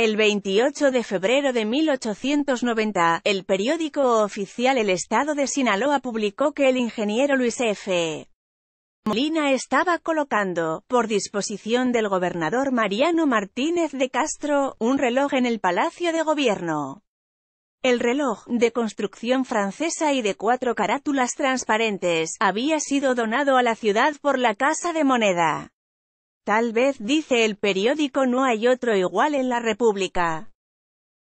El 28 de febrero de 1890, el periódico oficial El Estado de Sinaloa publicó que el ingeniero Luis F. Molina estaba colocando, por disposición del gobernador Mariano Martínez de Castro, un reloj en el Palacio de Gobierno. El reloj, de construcción francesa y de cuatro carátulas transparentes, había sido donado a la ciudad por la Casa de Moneda. Tal vez, dice el periódico, no hay otro igual en la República.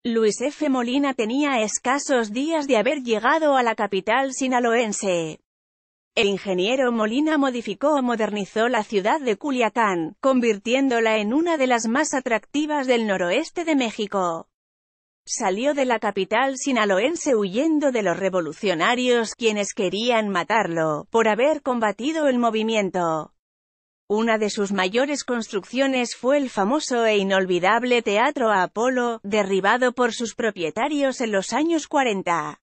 Luis F. Molina tenía escasos días de haber llegado a la capital sinaloense. El ingeniero Molina modificó o modernizó la ciudad de Culiacán, convirtiéndola en una de las más atractivas del noroeste de México. Salió de la capital sinaloense huyendo de los revolucionarios quienes querían matarlo, por haber combatido el movimiento. Una de sus mayores construcciones fue el famoso e inolvidable Teatro Apolo, derribado por sus propietarios en los años 40.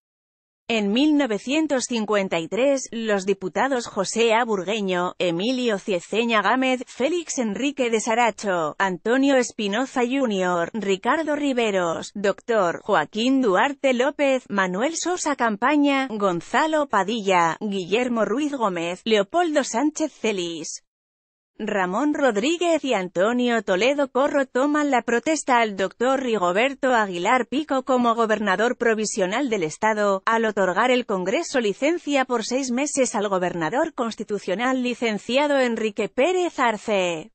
En 1953, los diputados José A. Burgueño, Emilio Cieceña Gámez, Félix Enrique de Saracho, Antonio Espinoza Jr., Ricardo Riveros, Dr. Joaquín Duarte López, Manuel Sosa Campaña, Gonzalo Padilla, Guillermo Ruiz Gómez, Leopoldo Sánchez Celis, Ramón Rodríguez y Antonio Toledo Corro toman la protesta al doctor Rigoberto Aguilar Pico como gobernador provisional del Estado, al otorgar el Congreso licencia por seis meses al gobernador constitucional licenciado Enrique Pérez Arce.